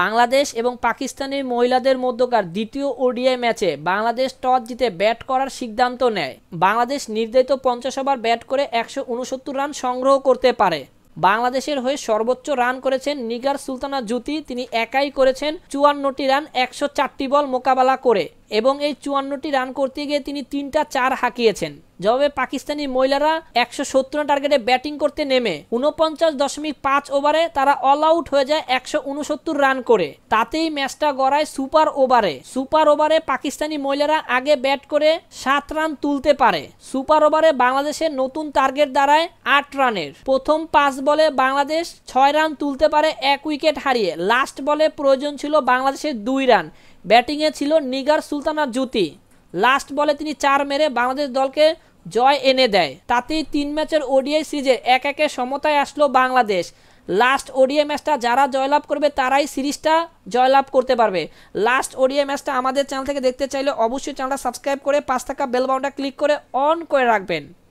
বাংলাদেশ এবং পাকিস্তানের মহিলাদের মধ্যকার দ্বিতীয় ওডিআই ম্যাচে বাংলাদেশ টস জিতে ব্যাট করার সিদ্ধান্ত নেয় বাংলাদেশ নির্ধারিত পঞ্চাশ ওভার ব্যাট করে একশো রান সংগ্রহ করতে পারে বাংলাদেশের হয়ে সর্বোচ্চ রান করেছেন নিগার সুলতানা জ্যোতি তিনি একাই করেছেন চুয়ান্নটি রান একশো চারটি বল মোকাবেলা করে এবং এই চুয়ান্নটি রান করতে গিয়ে তিনি তিনটা চার হাঁকিয়েছেন জবাবে পাকিস্তানি মহিলারা একশো সত্তর টার্গেটে ব্যাটিং করতে নেমে উনপঞ্চাশ দশমিক পাঁচ ওভারে তারা অল আউট হয়ে যায় একশো উনসত্তর রান করে তাতেই ম্যাচটা গড়ায় সুপার ওভারে সুপার ওভারে পাকিস্তানি মহিলারা আগে ব্যাট করে সাত রান তুলতে পারে সুপার ওভারে বাংলাদেশের নতুন টার্গেট দাঁড়ায় আট রানের প্রথম পাঁচ বলে বাংলাদেশ ছয় রান তুলতে পারে এক উইকেট হারিয়ে লাস্ট বলে প্রয়োজন ছিল বাংলাদেশের দুই রান ব্যাটিংয়ে ছিল নিগার সুলতানা জ্যোতি লাস্ট বলে তিনি চার মেরে বাংলাদেশ দলকে জয় এনে দেয় তাতেই তিন ম্যাচের ওডিআই সিরিজে এক একে সমতায় আসলো বাংলাদেশ লাস্ট ওডিএ ম্যাচটা যারা জয়লাভ করবে তারাই সিরিজটা জয়লাভ করতে পারবে লাস্ট ওডিএ ম্যাচটা আমাদের চ্যানেল থেকে দেখতে চাইলে অবশ্যই চ্যানেলটা সাবস্ক্রাইব করে পাঁচ টাকা বেলবাউন্ডটা ক্লিক করে অন করে রাখবেন